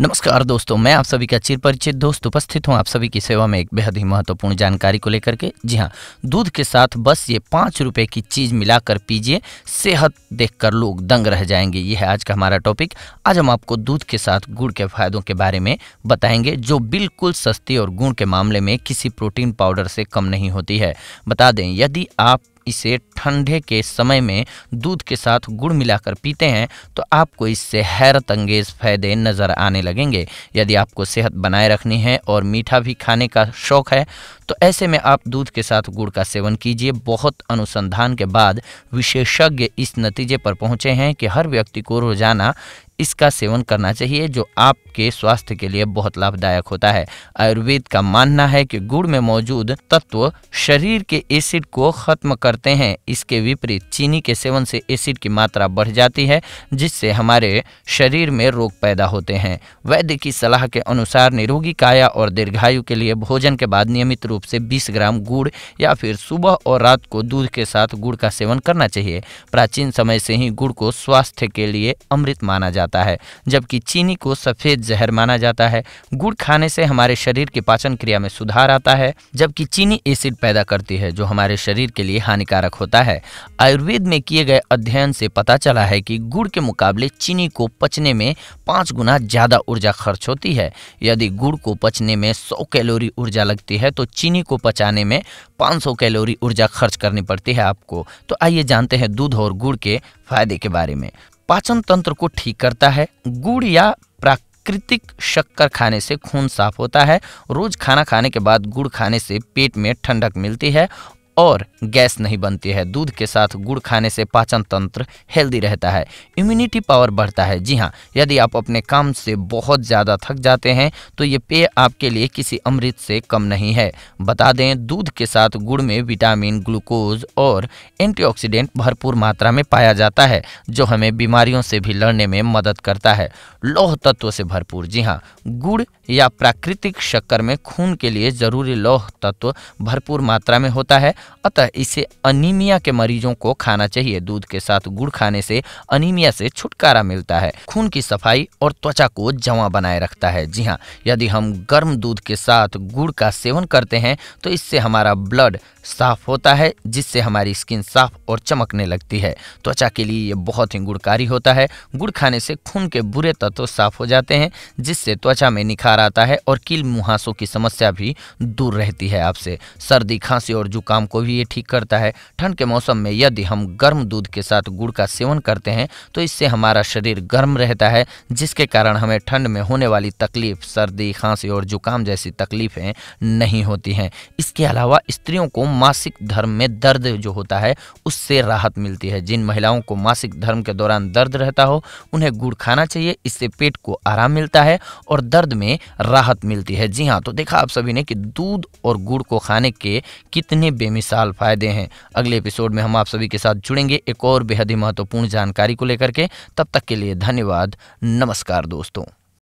नमस्कार दोस्तों मैं आप सभी का चिर परिचित दोस्त उपस्थित हूं आप सभी की सेवा में एक बेहद ही महत्वपूर्ण जानकारी को लेकर के जी हां दूध के साथ बस ये पाँच रुपये की चीज़ मिलाकर पीजिए सेहत देखकर लोग दंग रह जाएंगे ये है आज का हमारा टॉपिक आज हम आपको दूध के साथ गुड़ के फायदों के बारे में बताएंगे जो बिल्कुल सस्ती और गुड़ के मामले में किसी प्रोटीन पाउडर से कम नहीं होती है बता दें यदि आप इसे ठंडे के समय में दूध के साथ गुड़ मिलाकर पीते हैं तो आपको इससे हैरत अंगेज फ़ायदे नज़र आने लगेंगे यदि आपको सेहत बनाए रखनी है और मीठा भी खाने का शौक़ है तो ऐसे में आप दूध के साथ गुड़ का सेवन कीजिए बहुत अनुसंधान के बाद विशेषज्ञ इस नतीजे पर पहुँचे हैं कि हर व्यक्ति को रोज़ाना इसका सेवन करना चाहिए जो आपके स्वास्थ्य के लिए बहुत लाभदायक होता है आयुर्वेद का मानना है कि गुड़ में मौजूद तत्व शरीर के एसिड को खत्म करते हैं इसके विपरीत चीनी के सेवन से एसिड की मात्रा बढ़ जाती है जिससे हमारे शरीर में रोग पैदा होते हैं वैद्य की सलाह के अनुसार निरोगी काया और दीर्घायु के लिए भोजन के बाद नियमित रूप से बीस ग्राम गुड़ या फिर सुबह और रात को दूध के साथ गुड़ का सेवन करना चाहिए प्राचीन समय से ही गुड़ को स्वास्थ्य के लिए अमृत माना जाता जाता है जबकि चीनी को सफ़ेद जहर माना जाता है गुड़ खाने से हमारे शरीर के पाचन क्रिया में सुधार आता है जबकि चीनी एसिड पैदा करती है जो हमारे शरीर के लिए हानिकारक होता है आयुर्वेद में किए गए अध्ययन से पता चला है कि गुड़ के मुकाबले चीनी को पचने में पाँच गुना ज़्यादा ऊर्जा खर्च होती है यदि गुड़ को पचने में सौ कैलोरी ऊर्जा लगती है तो चीनी को पचाने में 500 कैलोरी ऊर्जा खर्च करनी पड़ती है आपको तो आइए जानते हैं दूध और गुड़ के फायदे के बारे में पाचन तंत्र को ठीक करता है गुड़ या प्राकृतिक शक्कर खाने से खून साफ होता है रोज खाना खाने के बाद गुड़ खाने से पेट में ठंडक मिलती है और गैस नहीं बनती है दूध के साथ गुड़ खाने से पाचन तंत्र हेल्दी रहता है इम्यूनिटी पावर बढ़ता है जी हाँ यदि आप अपने काम से बहुत ज़्यादा थक जाते हैं तो ये पेय आपके लिए किसी अमृत से कम नहीं है बता दें दूध के साथ गुड़ में विटामिन ग्लूकोज और एंटीऑक्सीडेंट भरपूर मात्रा में पाया जाता है जो हमें बीमारियों से भी लड़ने में मदद करता है लौह तत्व से भरपूर जी हाँ गुड़ या प्राकृतिक शक्कर में खून के लिए ज़रूरी लौह तत्व भरपूर मात्रा में होता है अतः इसे अनीमिया के मरीजों को खाना चाहिए दूध के साथ गुड़ खाने से अनीमिया से छुटकारा मिलता है खून की सफाई और त्वचा को जमा बनाए रखता है जी हाँ यदि हम गर्म दूध के साथ गुड़ का सेवन करते हैं तो इससे हमारा ब्लड साफ होता है जिससे हमारी स्किन साफ और चमकने लगती है त्वचा के लिए ये बहुत ही गुणकारी होता है गुड़ खाने से खून के बुरे तत्व साफ हो जाते हैं जिससे त्वचा में निखार आता है और कील मुहासों की समस्या भी दूर रहती है आपसे सर्दी खांसी और जुकाम को भी ये ठीक करता है ठंड के मौसम में यदि हम गर्म दूध के साथ गुड़ का सेवन करते हैं तो इससे हमारा शरीर गर्म रहता है जिसके कारण हमें ठंड में होने वाली तकलीफ सर्दी खांसी और जुकाम जैसी तकलीफें नहीं होती हैं इसके अलावा स्त्रियों को मासिक धर्म में दर्द जो होता है उससे राहत मिलती है जिन महिलाओं को मासिक धर्म के दौरान दर्द रहता हो उन्हें गुड़ खाना चाहिए इससे पेट को आराम मिलता है और दर्द में राहत मिलती है जी हाँ तो देखा आप सभी ने कि दूध और गुड़ को खाने के कितने बेमिस बेमिसाल फायदे हैं अगले एपिसोड में हम आप सभी के साथ जुड़ेंगे एक और बेहद ही महत्वपूर्ण जानकारी को लेकर के तब तक के लिए धन्यवाद नमस्कार दोस्तों